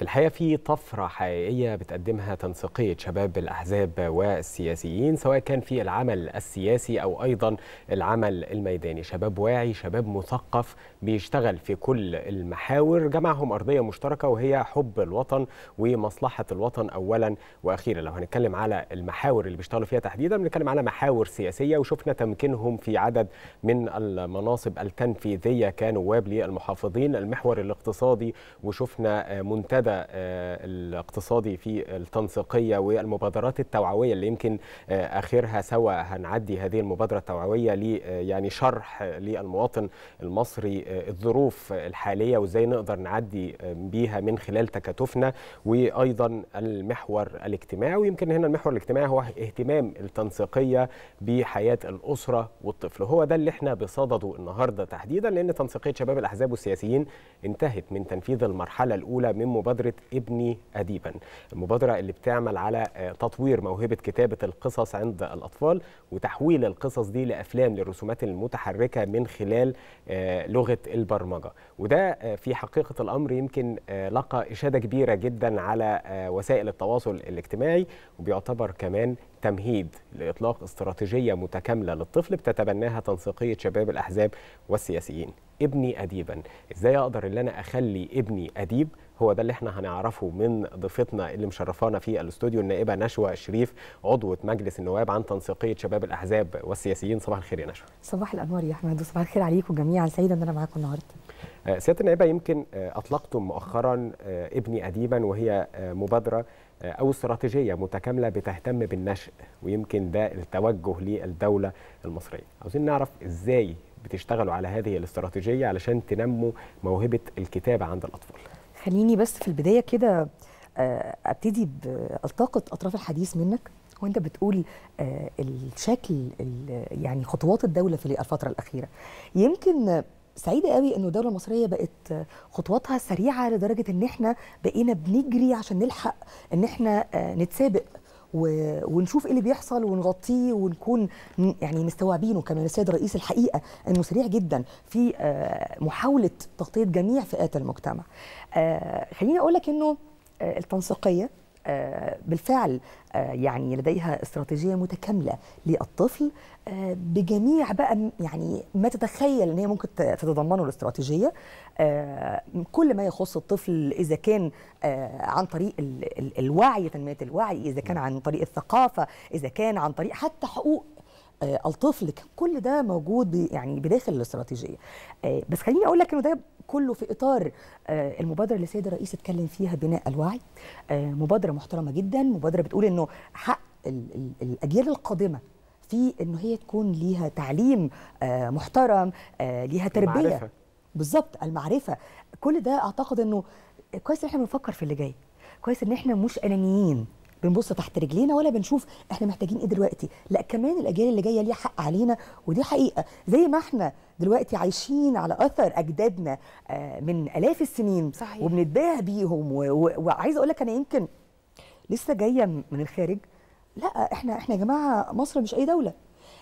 في الحقيقة في طفرة حقيقية بتقدمها تنسيقية شباب الأحزاب والسياسيين سواء كان في العمل السياسي أو أيضا العمل الميداني شباب واعي شباب مثقف بيشتغل في كل المحاور جمعهم أرضية مشتركة وهي حب الوطن ومصلحة الوطن أولا وأخيرا لو هنتكلم على المحاور اللي بيشتغلوا فيها تحديدا بنتكلم على محاور سياسية وشفنا تمكينهم في عدد من المناصب التنفيذية كنواب للمحافظين المحور الاقتصادي وشفنا منتدى آه، الاقتصادي في التنسيقيه والمبادرات التوعويه اللي يمكن آه، اخرها سوا هنعدي هذه المبادره التوعويه لي آه، يعني شرح للمواطن المصري الظروف الحاليه وازاي نقدر نعدي بيها من خلال تكاتفنا وايضا المحور الاجتماعي ويمكن هنا المحور الاجتماعي هو اهتمام التنسيقيه بحياه الاسره والطفل هو ده اللي احنا بصدده النهارده تحديدا لان تنسيقيه شباب الاحزاب والسياسيين انتهت من تنفيذ المرحله الاولى من مبادره مبادره ابني اديبا المبادره اللي بتعمل على آه، تطوير موهبه كتابه القصص عند الاطفال وتحويل القصص دي لافلام للرسومات المتحركه من خلال آه، لغه البرمجه وده آه، في حقيقه الامر يمكن لقى اشاده كبيره جدا على وسائل التواصل الاجتماعي وبيعتبر كمان تمهيد لاطلاق استراتيجيه متكامله للطفل بتتبناها تنسيقيه شباب الاحزاب والسياسيين ابني اديبا ازاي اقدر ان انا اخلي ابني اديب هو ده اللي احنا هنعرفه من ضيفتنا اللي مشرفانا في الاستوديو النائبه نشوى شريف عضوه مجلس النواب عن تنسيقيه شباب الاحزاب والسياسيين صباح الخير يا نشوى صباح الانوار يا احمد وصباح الخير عليكم جميعا سعيده ان انا معاكم النهارده آه، سياده النائبه يمكن آه، اطلقتم مؤخرا آه، ابني اديبا وهي مبادره او استراتيجيه متكامله بتهتم بالنشء ويمكن ده التوجه للدوله المصريه عاوزين نعرف ازاي بتشتغلوا على هذه الاستراتيجيه علشان تنموا موهبه الكتابه عند الاطفال خليني بس في البدايه كده آه، ابتدي بالتقط اطراف الحديث منك وانت بتقول آه، الشكل يعني خطوات الدوله في الفتره الاخيره يمكن سعيدة قوي انه الدولة المصرية بقت خطواتها سريعة لدرجة ان احنا بقينا بنجري عشان نلحق ان احنا آه، نتسابق ونشوف ايه اللي بيحصل ونغطيه ونكون يعني مستوعبينه كمان السيد الرئيس الحقيقه انه سريع جدا في آه، محاوله تغطيه جميع فئات المجتمع آه، خليني اقول لك انه آه، التنسيقيه آه، بالفعل آه، يعني لديها استراتيجيه متكامله للطفل آه، بجميع بقى يعني ما تتخيل ان هي ممكن تتضمنه الاستراتيجيه كل ما يخص الطفل اذا كان عن طريق الوعي تنميه الوعي اذا كان نعم. عن طريق الثقافه اذا كان عن طريق حتى حقوق الطفل كل ده موجود يعني بداخل الاستراتيجيه بس خليني اقول لك انه ده كله في اطار آه، المبادره اللي السيد الرئيس اتكلم فيها بناء الوعي آه، مبادره محترمه جدا مبادره بتقول انه حق الاجيال القادمه في ان هي تكون ليها تعليم آه، محترم ليها تربيه المعرفة. بالظبط المعرفه كل ده اعتقد انه كويس ان احنا بنفكر في اللي جاي كويس ان احنا مش انانيين بنبص تحت رجلينا ولا بنشوف احنا محتاجين ايه دلوقتي لا كمان الاجيال اللي جايه ليها حق علينا ودي حقيقه زي ما احنا دلوقتي عايشين على اثر اجدادنا آه، من الاف السنين صحيح. وبنتباهى بيهم وعايزه اقول لك انا يمكن لسه جايه من الخارج لا احنا احنا يا جماعه مصر مش اي دوله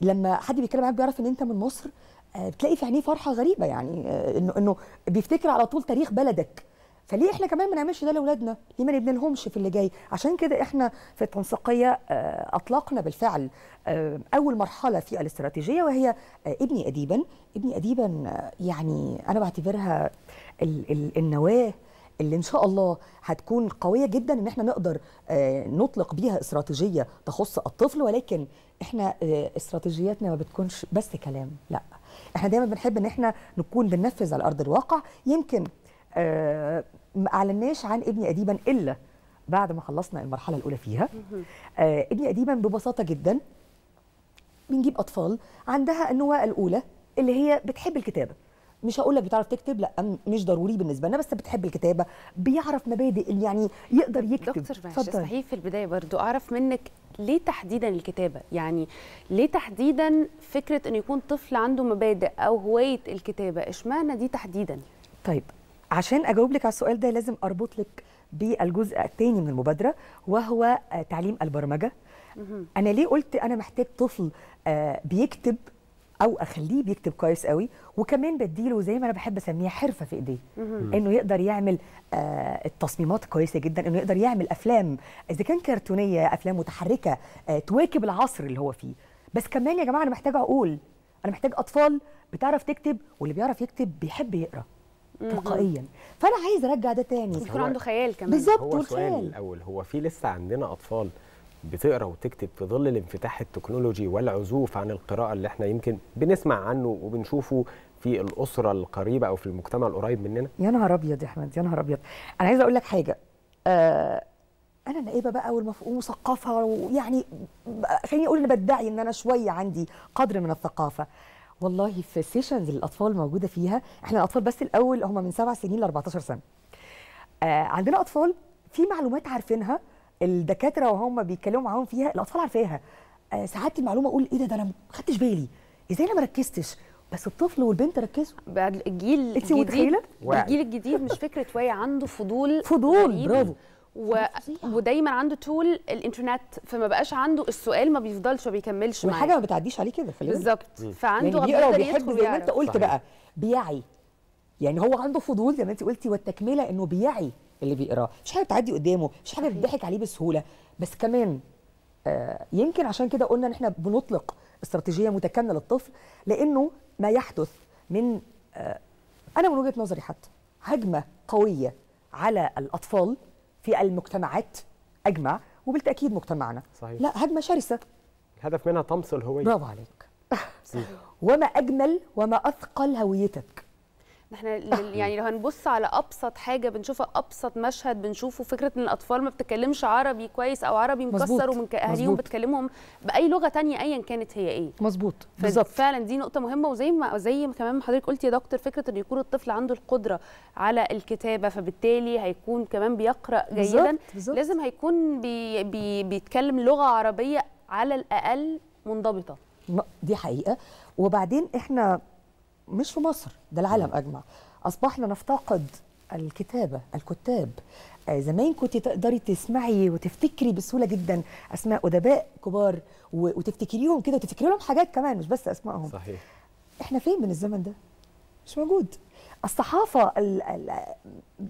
لما حد بيتكلم معاك بيعرف ان انت من مصر آه، بتلاقي في عينيه فرحه غريبه يعني آه، انه انه بيفتكر على طول تاريخ بلدك فليه احنا كمان ما نعملش ده لاولادنا؟ ليه ما نبنلهمش في اللي جاي؟ عشان كده احنا في التنسيقيه آه، اطلقنا بالفعل آه، اول مرحله في الاستراتيجيه وهي آه، ابني اديبا، ابني اديبا يعني انا بعتبرها النواه اللي ان شاء الله هتكون قويه جدا ان احنا نقدر نطلق بيها استراتيجيه تخص الطفل ولكن احنا استراتيجياتنا ما بتكونش بس كلام، لا. احنا دايما بنحب ان احنا نكون بننفذ على ارض الواقع يمكن آه، ما اعلناش عن ابني اديبا الا بعد ما خلصنا المرحله الاولى فيها آه ابني اديبا ببساطه جدا بنجيب اطفال عندها النواه الاولى اللي هي بتحب الكتابه مش هقول لك بتعرف تكتب لا مش ضروري بالنسبه لنا بس بتحب الكتابه بيعرف مبادئ يعني يقدر يكتب دكتور فهش صحيح في البدايه برضو اعرف منك ليه تحديدا الكتابه يعني ليه تحديدا فكره انه يكون طفل عنده مبادئ او هوايه الكتابه اشمعنى دي تحديدا طيب عشان اجاوب لك على السؤال ده لازم اربط لك بالجزء الثاني من المبادره وهو آه، تعليم البرمجه انا ليه قلت انا محتاج طفل آه، بيكتب او اخليه بيكتب كويس قوي وكمان بديله زي ما انا بحب اسميها حرفه في ايديه انه يقدر يعمل آه، التصميمات كويسه جدا انه يقدر يعمل افلام اذا كان كرتونيه افلام متحركه تواكب العصر اللي هو فيه بس كمان يا جماعه انا محتاج عقول انا محتاج اطفال بتعرف تكتب واللي بيعرف يكتب بيحب يقرا تلقائيا فانا عايز ارجع ده تاني يكون عنده خيال كمان بالظبط هو سؤال الاول هو في لسه عندنا اطفال بتقرا وتكتب في ظل الانفتاح التكنولوجي والعزوف عن القراءه اللي احنا يمكن بنسمع عنه وبنشوفه في الاسره القريبه او في المجتمع القريب مننا يا نهار ابيض يا احمد يا نهار ابيض انا عايزه اقول لك حاجه آه انا نائبه بقى ومثقفه ويعني خليني اقول ان بدعي ان انا شويه عندي قدر من الثقافه والله في سيشنز الاطفال موجوده فيها احنا الاطفال بس الاول هم من 7 سنين ل 14 سنه آه عندنا اطفال في معلومات عارفينها الدكاتره وهم بيتكلموا معاهم فيها الاطفال عارفاها آه ساعات المعلومه اقول ايه ده ده انا ما خدتش بالي ازاي انا ما ركزتش بس الطفل والبنت ركزوا الجيل الجديد الجيل الجديد مش فكره واعي عنده فضول فضول برافو و... ودايما عنده طول الانترنت فما بقاش عنده السؤال ما بيفضلش ما بيكملش معاه حاجه ما بتعديش عليه كده بالظبط فعنده يعني بيقرا وبيحب زي ما انت قلت صحيح. بقى بيعي يعني هو عنده فضول زي ما انت قلتي والتكمله انه بيعي اللي بيقراه مش حاجه بتعدي قدامه مش حاجه بتضحك عليه بسهوله بس كمان آه يمكن عشان كده قلنا ان احنا بنطلق استراتيجيه متكامله للطفل لانه ما يحدث من آه انا من وجهه نظري حتى هجمه قويه على الاطفال في المجتمعات اجمع وبالتاكيد مجتمعنا صحيح. لا هجمه شرسه الهدف منها طمس الهويه برافو عليك وما اجمل وما اثقل هويتك احنا يعني لو هنبص على ابسط حاجه بنشوفها ابسط مشهد بنشوفه فكره ان الاطفال ما بتتكلمش عربي كويس او عربي مكسر ومن اهاليهم بتكلمهم باي لغه تانية ايا كانت هي ايه مظبوط بالظبط فعلا دي نقطه مهمه وزي ما زي ما كمان حضرتك قلت يا دكتور فكره ان يكون الطفل عنده القدره على الكتابه فبالتالي هيكون كمان بيقرا جيدا بالزبط. بالزبط. لازم هيكون بي بي بيتكلم لغه عربيه على الاقل منضبطه دي حقيقه وبعدين احنا مش في مصر ده العالم اجمع اصبحنا نفتقد الكتابه الكتاب آه، زمان كنت تقدري تسمعي وتفتكري بسهوله جدا اسماء ادباء كبار وتفتكريهم كده وتفتكري لهم حاجات كمان مش بس اسمائهم صحيح احنا فين من الزمن ده مش موجود الصحافه يا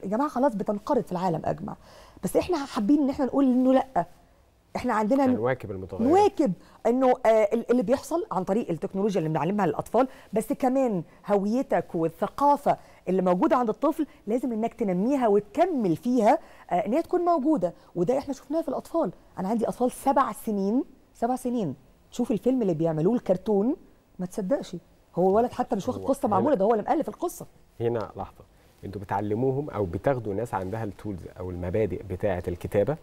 جماعه خلاص بتنقرض في العالم اجمع بس احنا حابين ان احنا نقول انه لا احنا عندنا نواكب المتغير نواكب انه آه اللي بيحصل عن طريق التكنولوجيا اللي بنعلمها للاطفال بس كمان هويتك والثقافه اللي موجوده عند الطفل لازم انك تنميها وتكمل فيها آه ان هي تكون موجوده وده احنا شفناه في الاطفال انا عندي اطفال سبع سنين سبع سنين شوف الفيلم اللي بيعملوه الكرتون ما تصدقش هو الولد حتى مش واخد قصه معموله ده هو اللي مؤلف القصه هنا لحظه انتوا بتعلموهم او بتاخدوا ناس عندها التولز او المبادئ بتاعه الكتابه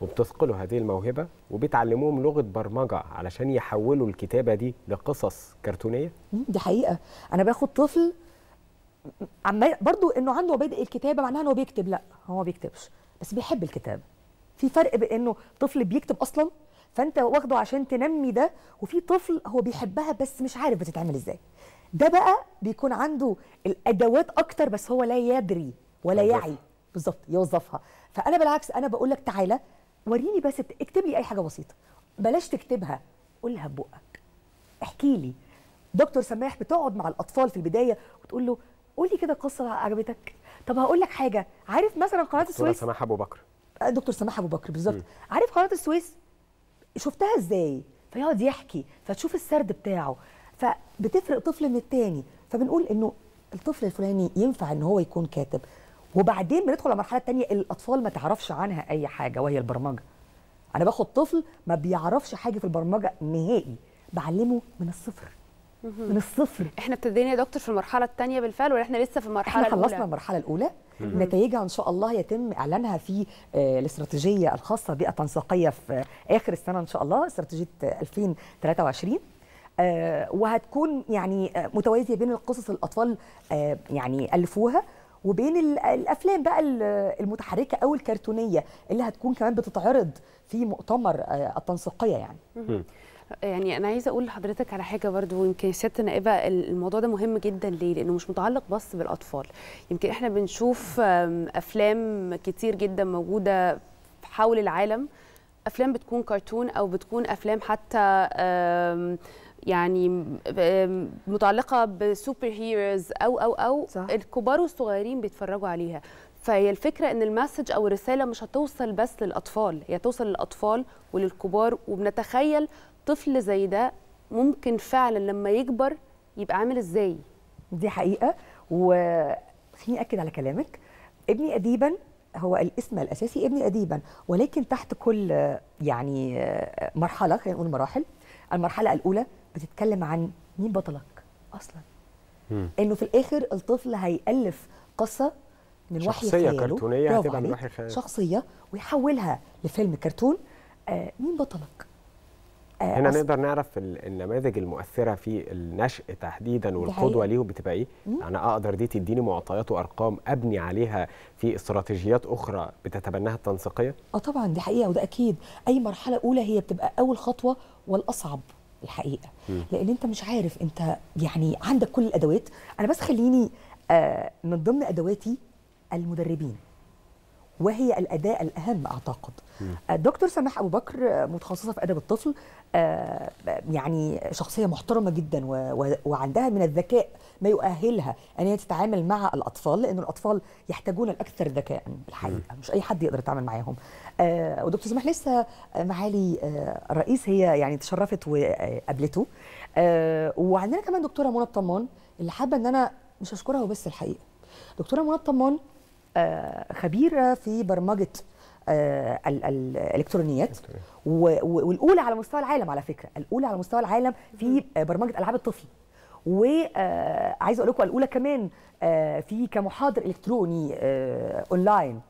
وبتثقلوا هذه الموهبه وبتعلموهم لغه برمجه علشان يحولوا الكتابه دي لقصص كرتونيه دي حقيقه انا باخد طفل عمال برضو انه عنده بدء الكتابه معناها انه بيكتب لا هو ما بيكتبش بس بيحب الكتابه في فرق بانه طفل بيكتب اصلا فانت واخده عشان تنمي ده وفي طفل هو بيحبها بس مش عارف بتتعمل ازاي ده بقى بيكون عنده الادوات اكتر بس هو لا يدري ولا يعي بالظبط يوظفها فانا بالعكس انا بقول لك تعالى وريني بس اكتب لي اي حاجه بسيطه بلاش تكتبها قولها ببقك احكي لي دكتور سماح بتقعد مع الاطفال في البدايه وتقول له قول لي كده قصه عجبتك طب هقول لك حاجه عارف مثلا قناه السويس دكتور سماح ابو بكر آه، دكتور سماح ابو بكر بالظبط عارف قناه السويس شفتها ازاي فيقعد يحكي فتشوف السرد بتاعه فبتفرق طفل من التاني فبنقول انه الطفل الفلاني ينفع ان هو يكون كاتب وبعدين بندخل على المرحله الثانيه الاطفال ما تعرفش عنها اي حاجه وهي البرمجه انا باخد طفل ما بيعرفش حاجه في البرمجه نهائي بعلمه من الصفر من الصفر احنا ابتدينا يا دكتور في المرحله الثانيه بالفعل ولا احنا لسه في المرحله احنا خلصنا الأولى. المرحله الاولى نتائجها ان شاء الله يتم اعلانها في آه، الاستراتيجيه الخاصه بيئه تنسيقيه في اخر السنه ان شاء الله استراتيجيه 2023 آه، وهتكون يعني آه، متوازيه بين القصص الاطفال يعني الفوها وبين الافلام بقى المتحركه او الكرتونيه اللي هتكون كمان بتتعرض في مؤتمر آه، التنسيقيه يعني يعني انا عايزه اقول لحضرتك على حاجه برضو يمكن ست نائبه الموضوع ده مهم جدا ليه لانه مش متعلق بس بالاطفال يمكن احنا بنشوف افلام كتير جدا موجوده حول العالم افلام بتكون كرتون او بتكون افلام حتى يعني متعلقه بسوبر هيروز او او او صح. الكبار والصغيرين بيتفرجوا عليها فهي الفكره ان المسج او الرساله مش هتوصل بس للاطفال هي توصل للاطفال وللكبار وبنتخيل طفل زي ده ممكن فعلا لما يكبر يبقى عامل ازاي دي حقيقه وخليني اكد على كلامك ابني اديبا هو الاسم الاساسي ابني اديبا ولكن تحت كل يعني آه، مرحله خلينا نقول مراحل المرحله الاولى بتتكلم عن مين بطلك اصلا مم. انه في الاخر الطفل هيالف قصه من وحي خياله شخصيه كرتونيه هتبقى من وحي خياله شخصيه ويحولها لفيلم كرتون آه مين بطلك آه هنا نقدر نعرف النماذج المؤثره في النشء تحديدا والقدوه ليه بتبقى ايه مم. انا يعني اقدر دي تديني معطيات وارقام ابني عليها في استراتيجيات اخرى بتتبناها التنسيقيه اه طبعا دي حقيقه وده اكيد اي مرحله اولى هي بتبقى اول خطوه والاصعب الحقيقه لان انت مش عارف انت يعني عندك كل الادوات انا بس خليني آه، من ضمن ادواتي المدربين وهي الاداء الاهم اعتقد الدكتور آه، سماح ابو بكر آه، متخصصه في ادب الطفل آه، يعني شخصيه محترمه جدا وعندها من الذكاء ما يؤهلها ان هي تتعامل مع الاطفال لان الاطفال يحتاجون الاكثر ذكاء الحقيقه مش اي حد يقدر يتعامل معاهم ودكتور سماح لسه معالي الرئيس هي يعني تشرفت وقابلته وعندنا كمان دكتوره منى الطمان اللي حابه ان انا مش اشكرها وبس الحقيقه دكتوره منى الطمان آه، خبيره في برمجه آه، الالكترونيات والاولى على مستوى العالم على فكره الاولى على مستوى العالم في آه، برمجه العاب الطفل وعايزه اقول لكم الاولى كمان في كمحاضر الكتروني اونلاين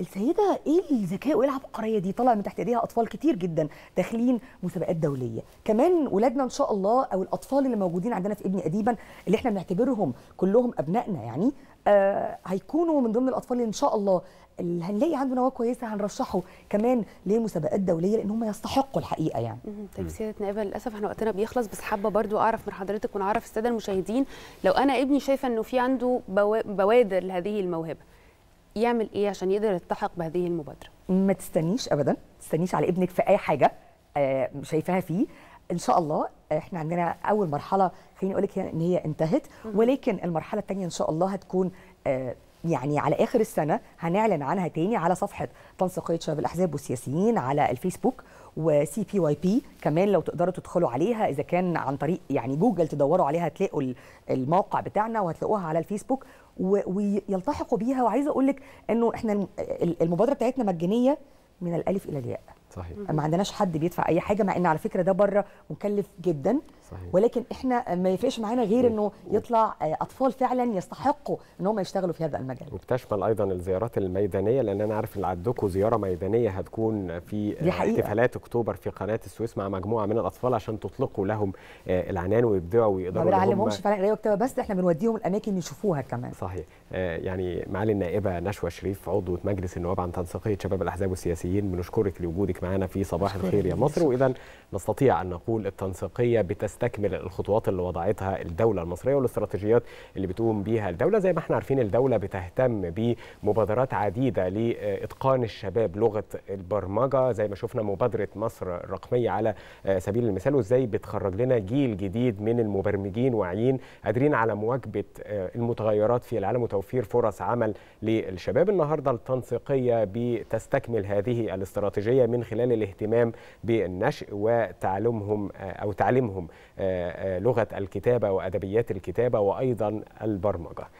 السيده ايه الذكاء وايه العبقريه دي طالعه من تحت ايديها اطفال كتير جدا داخلين مسابقات دوليه كمان ولادنا ان شاء الله او الاطفال اللي موجودين عندنا في ابن اديبا اللي احنا بنعتبرهم كلهم ابنائنا يعني آه، هيكونوا من ضمن الاطفال اللي ان شاء الله اللي هنلاقي عنده نواه كويسه هنرشحه كمان لمسابقات دوليه لان هم يستحقوا الحقيقه يعني. طيب سياده نائبه للاسف احنا وقتنا بيخلص بس حابه برضو اعرف من حضرتك ونعرف الساده المشاهدين لو انا ابني شايفه انه في عنده بوادر لهذه الموهبه يعمل ايه عشان يقدر يلتحق بهذه المبادره؟ ما تستنيش ابدا، ما تستنيش على ابنك في اي حاجه آه، شايفاها فيه ان شاء الله احنا عندنا اول مرحله خليني اقول لك ان هي انتهت ولكن المرحله الثانيه ان شاء الله هتكون آه، يعني على اخر السنه هنعلن عنها تاني على صفحه تنسيقيه شباب الاحزاب والسياسيين على الفيسبوك وسي بي واي بي كمان لو تقدروا تدخلوا عليها اذا كان عن طريق يعني جوجل تدوروا عليها هتلاقوا الموقع بتاعنا وهتلاقوها على الفيسبوك ويلتحقوا بيها وعايزه اقول لك انه احنا المبادره بتاعتنا مجانيه من الالف الى الياء صحيح ما عندناش حد بيدفع اي حاجه مع ان على فكره ده بره مكلف جدا صحيح. ولكن احنا ما يفرقش معانا غير انه يطلع آه، اطفال فعلا يستحقوا ان هم يشتغلوا في هذا المجال وبتشمل ايضا الزيارات الميدانيه لان انا عارف ان عندكم زياره ميدانيه هتكون في آه، احتفالات اكتوبر في قناه السويس مع مجموعه من الاطفال عشان تطلقوا لهم آه، العنان ويبدعوا ويقدروا ما بنعلمهمش فعلا قرايه وكتابه بس احنا بنوديهم الاماكن يشوفوها كمان صحيح يعني معالي النائبه نشوى شريف عضو مجلس النواب عن تنسيقيه شباب الاحزاب والسياسيين بنشكرك لوجودك معنا في صباح الخير يا مصر واذا نستطيع ان نقول التنسيقيه بتستكمل الخطوات اللي وضعتها الدوله المصريه والاستراتيجيات اللي بتقوم بيها الدوله زي ما احنا عارفين الدوله بتهتم بمبادرات عديده لاتقان الشباب لغه البرمجه زي ما شفنا مبادره مصر الرقميه على سبيل المثال وازاي بتخرج لنا جيل جديد من المبرمجين واعيين قادرين على مواكبه آه، المتغيرات في العالم وتوفير فرص عمل للشباب النهارده التنسيقيه بتستكمل هذه الاستراتيجيه من خلال الاهتمام بالنشء وتعلمهم آه، أو تعليمهم آه، آه، لغة الكتابة وأدبيات الكتابة وأيضا البرمجة